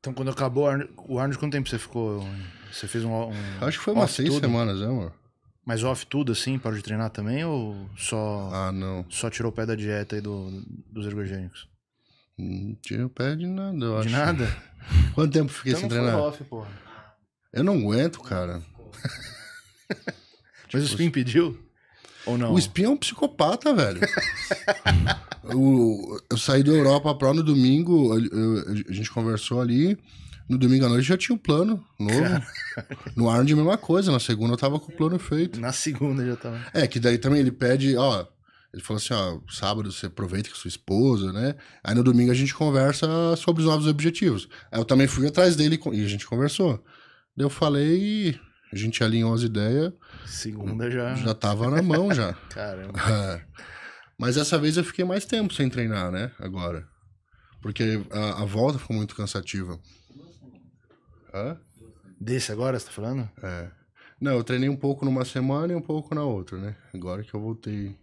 Então, quando acabou o Arnold, quanto tempo você ficou? Você fez um. um Acho que foi umas seis tudo? semanas, né, amor? Mas off tudo, assim, parou de treinar também? Ou só. Ah, não. Só tirou o pé da dieta aí do, dos ergogênicos? Não o pé de nada, eu de acho. De nada? Quanto tempo fiquei então sem treinar? Off, porra. Eu não aguento, cara. Mas o tipo Spin assim, pediu? Ou não? O espião é um psicopata, velho. eu saí da Europa Pro no domingo, eu, eu, a gente conversou ali. No domingo à noite já tinha um plano novo. Cara. No Arnold, mesma coisa. Na segunda eu tava com o plano feito. Na segunda já tava. É, que daí também ele pede, ó. Ele falou assim, ó, sábado você aproveita com sua esposa, né? Aí no domingo a gente conversa sobre os novos objetivos. Aí eu também fui atrás dele e a gente conversou. Daí eu falei, a gente alinhou as ideias. Segunda já. Já tava na mão já. Caramba. É. Mas dessa vez eu fiquei mais tempo sem treinar, né? Agora. Porque a, a volta ficou muito cansativa. Hã? Desse agora, você tá falando? É. Não, eu treinei um pouco numa semana e um pouco na outra, né? Agora que eu voltei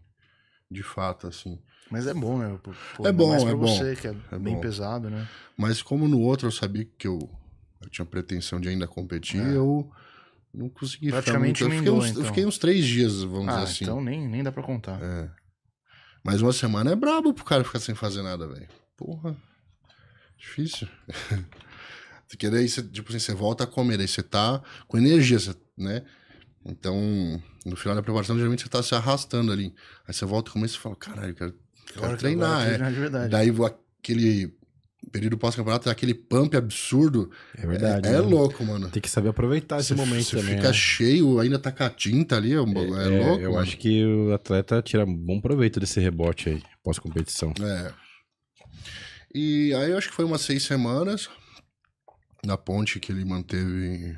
de fato, assim. Mas é bom, né? Pô, é bom, mais pra é bom. você, que é, é bem bom. pesado, né? Mas como no outro eu sabia que eu, eu tinha pretensão de ainda competir, é. eu não consegui Praticamente ficar muito. Eu, fiquei uns, então. eu fiquei uns três dias, vamos ah, dizer assim. Então nem, nem dá pra contar. É. Mas uma semana é brabo pro cara ficar sem fazer nada, velho. Porra. Difícil. Porque daí você, tipo assim, você volta a comer, aí você tá com energia, né? Então, no final da preparação, geralmente você tá se arrastando ali. Aí você volta e começa e fala, caralho, eu quero, quero treinar. Que eu é. treinar de verdade. Daí aquele período pós-campeonato é aquele pump absurdo. É verdade. É, é né? louco, mano. Tem que saber aproveitar esse cê, momento cê também. fica né? cheio, ainda tá com a tinta ali, é, é, é, é louco. Eu mano. acho que o atleta tira bom proveito desse rebote aí, pós-competição. É. E aí eu acho que foi umas seis semanas na ponte que ele manteve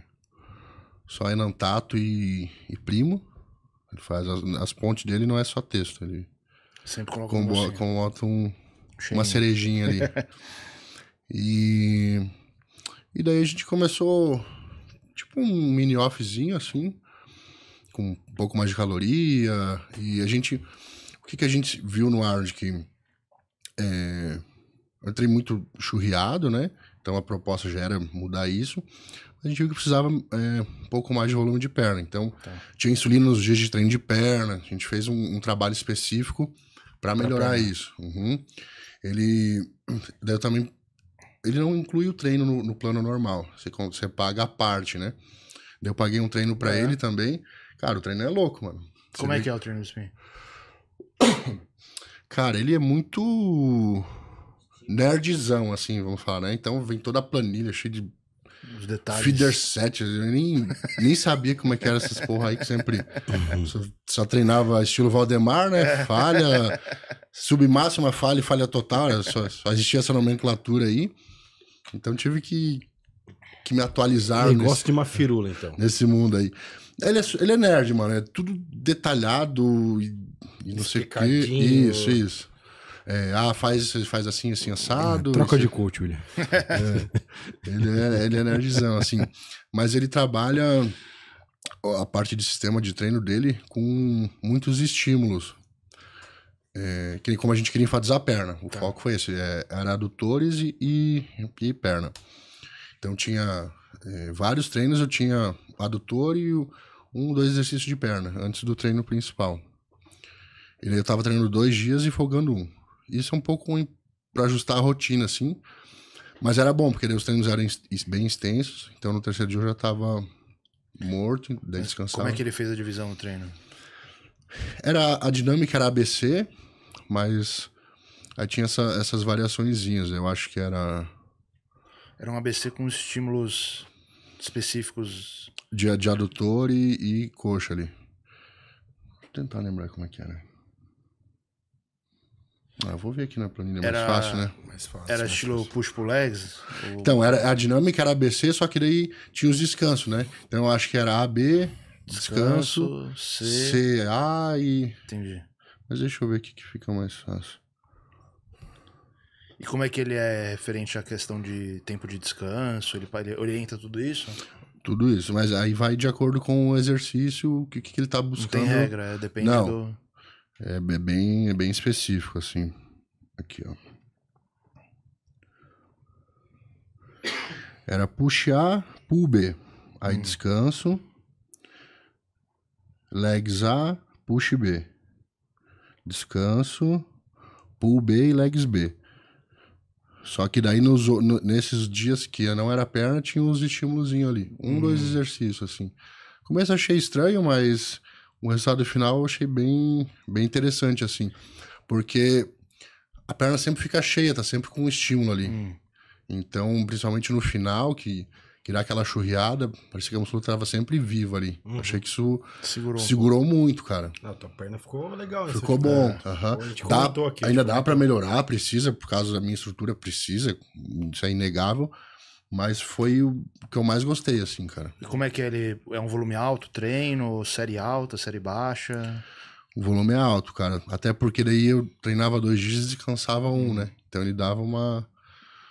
só Enantato e, e Primo. Ele faz as, as, pontes dele não é só texto, ele sempre coloca com, um, uma cerejinha ali. E, e daí a gente começou, tipo, um mini offzinho, assim, com um pouco mais de caloria. E a gente, o que, que a gente viu no ar de que é, eu entrei muito churriado, né? Então a proposta já era mudar isso. A gente viu que precisava é, um pouco mais de volume de perna. Então, tá. tinha insulina nos dias de treino de perna. A gente fez um, um trabalho específico para melhorar isso. Uhum. Ele. Daí eu também ele não inclui o treino no, no plano normal. Você, você paga a parte, né? Eu paguei um treino para é. ele também. Cara, o treino é louco, mano. Você Como é vê... é que é o treino do spin? Cara, ele é muito nerdzão, assim, vamos falar, né? Então vem toda a planilha cheia de os detalhes. Feeder set, eu nem, nem sabia como é que era essas porra aí que sempre uhum. só, só treinava estilo Valdemar, né? É. Falha, submáxima, falha e falha total, só, só existia essa nomenclatura aí. Então tive que, que me atualizar. Negócio nesse, de uma firula, então. Nesse mundo aí. Ele é, ele é nerd, mano. É tudo detalhado e, e não sei o quê. Isso, isso. É, ah, faz, faz assim, assim, assado. É, troca de coach, William. é, ele, é, ele é nerdzão, assim. Mas ele trabalha a parte de sistema de treino dele com muitos estímulos é, que, como a gente queria enfatizar a perna. O tá. foco foi esse. É, era adutores e, e, e perna. Então tinha é, vários treinos, eu tinha adutor e um, dois exercícios de perna antes do treino principal. Ele eu estava treinando dois dias e folgando um. Isso é um pouco para ajustar a rotina, assim. Mas era bom, porque os treinos eram bem extensos, então no terceiro dia eu já estava morto, descansado. Como é que ele fez a divisão do treino? Era, a dinâmica era ABC, mas aí tinha essa, essas variaçõezinhas. Né? Eu acho que era. Era um ABC com estímulos específicos. De, de adutor e, e coxa ali. Vou tentar lembrar como é que era. Ah, vou ver aqui na planilha, é mais fácil, né? Mais fácil, era mais estilo push pull legs? Ou... Então, era, a dinâmica era ABC, só que daí tinha os descansos, né? Então eu acho que era AB, descanso, descanso C... a e. Entendi. Mas deixa eu ver aqui que fica mais fácil. E como é que ele é referente à questão de tempo de descanso? Ele, ele orienta tudo isso? Tudo isso, mas aí vai de acordo com o exercício, o que, que ele está buscando. Não tem regra, é, depende Não. do. É, é bem, é bem específico, assim. Aqui, ó. Era puxar, b Aí hum. descanso, legs A, push B. Descanso, pull B e legs B. Só que daí nos, no, nesses dias que não era perna, tinha uns estímulos ali. Um, hum. dois exercícios, assim. Começo achei estranho, mas o resultado final eu achei bem, bem interessante, assim. Porque a perna sempre fica cheia, tá sempre com um estímulo ali. Hum. Então, principalmente no final, que que dá aquela churriada, parecia que a musculatura estava sempre viva ali. Uhum. Achei que isso segurou, segurou muito, cara. Não, tua perna ficou legal. Ficou bom. A gente dá, aqui, ainda dá para melhorar, precisa, por causa da minha estrutura, precisa, isso é inegável. Mas foi o que eu mais gostei, assim, cara. E como é que é ele... É um volume alto, treino, série alta, série baixa? O volume é alto, cara. Até porque daí eu treinava dois dias e descansava um, né? Então ele dava uma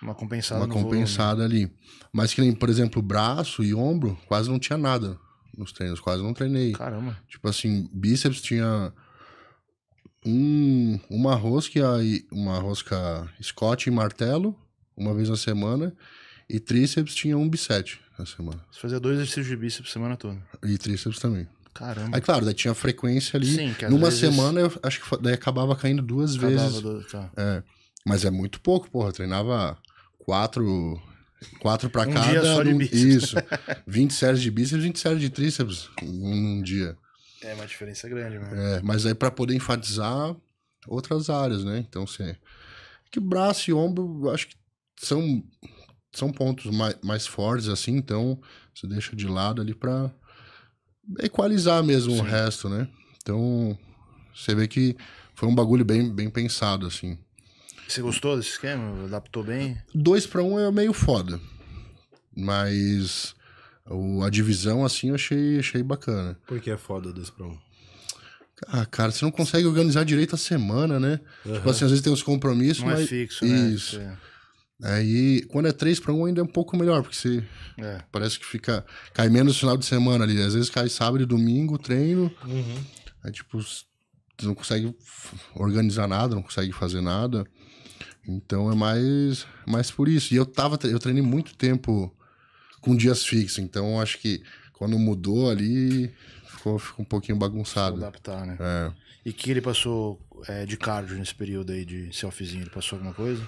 uma compensada Uma compensada ali. Mas que nem, por exemplo, braço e ombro, quase não tinha nada nos treinos. Quase não treinei. Caramba. Tipo assim, bíceps tinha um, uma rosca uma rosca Scott e martelo uma vez na semana e tríceps tinha um bisete na semana. Você fazia dois exercícios de bíceps semana toda. E tríceps também. Caramba. Aí, é claro, daí tinha frequência ali. Sim, que Numa vezes... semana, eu acho que daí acabava caindo duas acabava vezes. Do... Tá. É. Mas é muito pouco, porra. Eu treinava quatro Quatro para um cada. Dia só de bíceps. Isso. 20 séries de bíceps, 20 séries de tríceps num dia. É uma diferença grande, mesmo. Né? É, mas aí para poder enfatizar outras áreas, né? Então, você. Assim, é que braço e ombro, acho que são, são pontos mais, mais fortes, assim, então você deixa de lado ali para equalizar mesmo Sim. o resto, né? Então, você vê que foi um bagulho bem, bem pensado, assim. Você gostou desse esquema? Adaptou bem? Dois para um é meio foda. Mas o, a divisão, assim, eu achei, achei bacana. Por que é foda dois para um? Ah, cara, você não consegue organizar direito a semana, né? Uhum. Tipo assim, às vezes tem uns compromissos, não é mas... é fixo, né? Isso. É. Aí, quando é três para um ainda é um pouco melhor, porque você é. parece que fica cai menos no final de semana ali, às vezes cai sábado e domingo, treino. Uhum. Aí tipo, você não consegue organizar nada, não consegue fazer nada. Então é mais, mais por isso. E eu tava, eu treinei muito tempo com dias fixos, então acho que quando mudou ali ficou, ficou um pouquinho bagunçado. adaptar, né? É. E que ele passou é, de cardio nesse período aí de selfiezinho? Ele passou alguma coisa?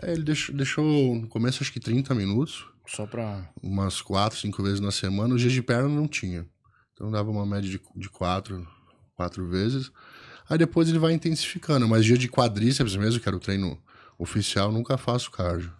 É, ele deixou, deixou no começo acho que 30 minutos. Só pra. Umas 4, 5 vezes na semana. Os dias de perna não tinha. Então dava uma média de, de 4, 4 vezes. Aí depois ele vai intensificando, mas dia de quadríceps mesmo, que era o treino oficial, nunca faço cardio.